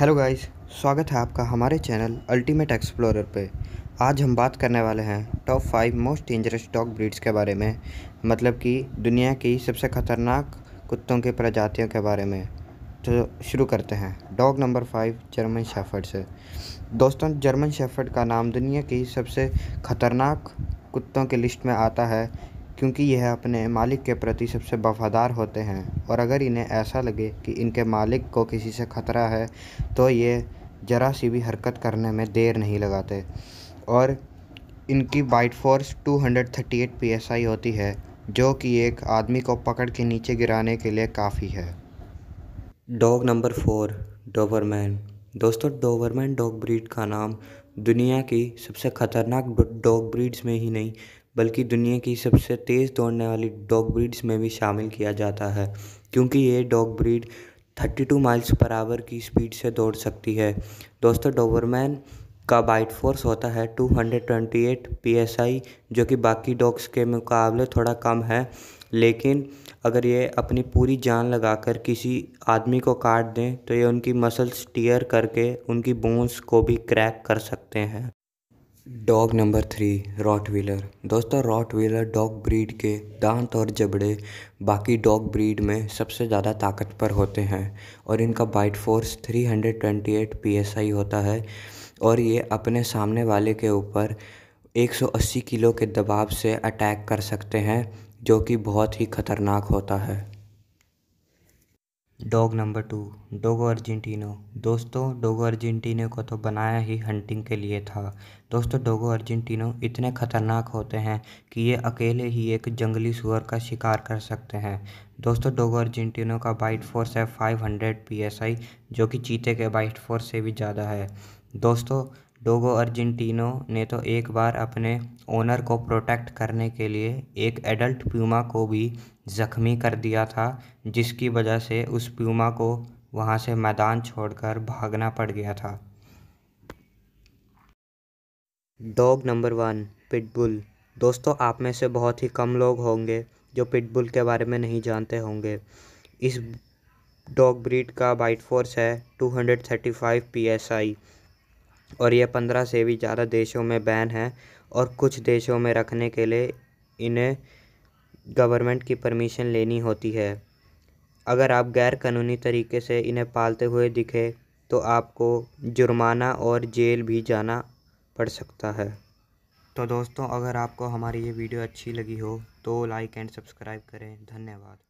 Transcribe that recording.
hello guys स्वागत है आपका हमारे चैनल अल्टीमेट एक्सप्लोरर पे आज हम बात करने वाले हैं top five most dangerous dog breeds के बारे में मतलब कि दुनिया की सबसे ख़तरनाक कुत्तों के प्रजातियों के बारे में तो शुरू करते हैं dog number five German shepherd से दोस्तों जर्मन शेफर्ड का नाम दुनिया की सबसे ख़तरनाक कुत्तों के लिस्ट में आता है क्योंकि यह अपने मालिक के प्रति सबसे वफ़ादार होते हैं और अगर इन्हें ऐसा लगे कि इनके मालिक को किसी से ख़तरा है तो ये ज़रा सी भी हरकत करने में देर नहीं लगाते और इनकी बाइट फोर्स 238 psi होती है जो कि एक आदमी को पकड़ के नीचे गिराने के लिए काफ़ी है डॉग नंबर फोर डोबरमैन दोस्तों डोबरमैन डॉग ब्रीड का नाम दुनिया की सबसे ख़तरनाक डॉग ब्रीड्स में ही नहीं बल्कि दुनिया की सबसे तेज़ दौड़ने वाली डॉग ब्रीड्स में भी शामिल किया जाता है क्योंकि ये dog breed 32 miles per hour की स्पीड से दौड़ सकती है दोस्तों डोबरमैन का बाइट फोर्स होता है 228 psi जो कि बाकी डॉग्स के मुकाबले थोड़ा कम है लेकिन अगर ये अपनी पूरी जान लगाकर किसी आदमी को काट दें तो ये उनकी मसल्स टीयर करके उनकी बोन्स को भी क्रैक कर सकते हैं dog number three Rottweiler दोस्तों रॉट व्हीलर डॉग ब्रीड के दांत और जबड़े बाकी डॉग ब्रीड में सबसे ज़्यादा ताकतवर होते हैं और इनका बाइट फोर्स 328 पीएसआई होता है और ये अपने सामने वाले के ऊपर 180 किलो के दबाव से अटैक कर सकते हैं जो कि बहुत ही ख़तरनाक होता है dog number two Dogo Argentino दोस्तों डोगो अर्जेंटिनो को तो बनाया ही हंटिंग के लिए था दोस्तों डोगो अर्जेंटिनो इतने ख़तरनाक होते हैं कि ये अकेले ही एक जंगली सुअर का शिकार कर सकते हैं दोस्तों डोगो अर्जेंटिनो का बाइट फोर्स है 500 पीएसआई जो कि चीते के बाइट फोर्स से भी ज़्यादा है दोस्तों डोगो अर्जेंटीनो ने तो एक बार अपने ओनर को प्रोटेक्ट करने के लिए एक एडल्ट प्यूमा को भी ज़ख्मी कर दिया था जिसकी वजह से उस प्यूमा को वहाँ से मैदान छोड़कर भागना पड़ गया था डॉग नंबर वन पिटबुल दोस्तों आप में से बहुत ही कम लोग होंगे जो पिटबुल के बारे में नहीं जानते होंगे इस डॉग ब्रीड का बाइट फोर्स है 235 आई और यह पंद्रह से भी ज़्यादा देशों में बैन है और कुछ देशों में रखने के लिए इन्हें गवर्नमेंट की परमीशन लेनी होती है अगर आप गैर कानूनी तरीके से इन्हें पालते हुए दिखे तो आपको जुर्माना और जेल भी जाना पड़ सकता है तो दोस्तों अगर आपको हमारी ये वीडियो अच्छी लगी हो तो लाइक एंड सब्सक्राइब करें धन्यवाद